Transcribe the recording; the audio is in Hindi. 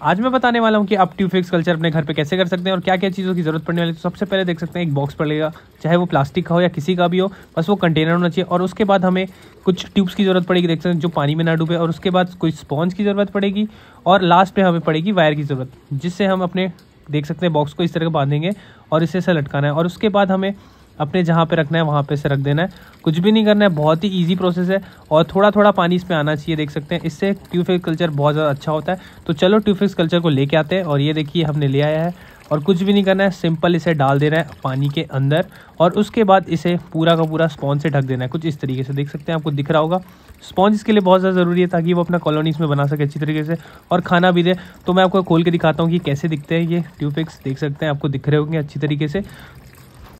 आज मैं बताने वाला हूँ कि आप ट्यूफिक्स कल्चर अपने घर पे कैसे कर सकते हैं और क्या क्या चीज़ों की जरूरत पड़ने वाली तो सबसे पहले देख सकते हैं एक बॉक्स पड़ेगा चाहे वो प्लास्टिक का हो या किसी का भी हो बस वो कंटेनर होना चाहिए और उसके बाद हमें कुछ ट्यूब्स की जरूरत पड़ेगी देख सकते हैं जो पानी में ना डूबे और उसके बाद कोई स्पॉन्ज की ज़रूरत पड़ेगी और लास्ट में हमें पड़ेगी वायर की ज़रूरत जिससे हम अपने देख सकते हैं बॉक्स को इस तरह बांधेंगे और इसे से लटकाना है और उसके बाद हमें अपने जहाँ पे रखना है वहाँ पे से रख देना है कुछ भी नहीं करना है बहुत ही ईजी प्रोसेस है और थोड़ा थोड़ा पानी इसमें आना चाहिए देख सकते हैं इससे ट्यूफिक्स कल्चर बहुत ज़्यादा अच्छा होता है तो चलो ट्यूफिक्स कल्चर को लेके आते हैं और ये देखिए हमने ले आया है और कुछ भी नहीं करना है सिंपल इसे डाल देना है पानी के अंदर और उसके बाद इसे पूरा का पूरा स्पॉन्ज से ढक देना है कुछ इस तरीके से देख सकते हैं आपको दिख रहा होगा स्पॉन्ज इसके लिए बहुत ज़्यादा ज़रूरी है ताकि वो अपना कॉलोनी इसमें बना सके अच्छी तरीके से और खाना भी दे तो मैं आपको खोल के दिखाता हूँ कि कैसे दिखते हैं ये ट्यूफिक्स देख सकते हैं आपको दिख रहे होंगे अच्छी तरीके से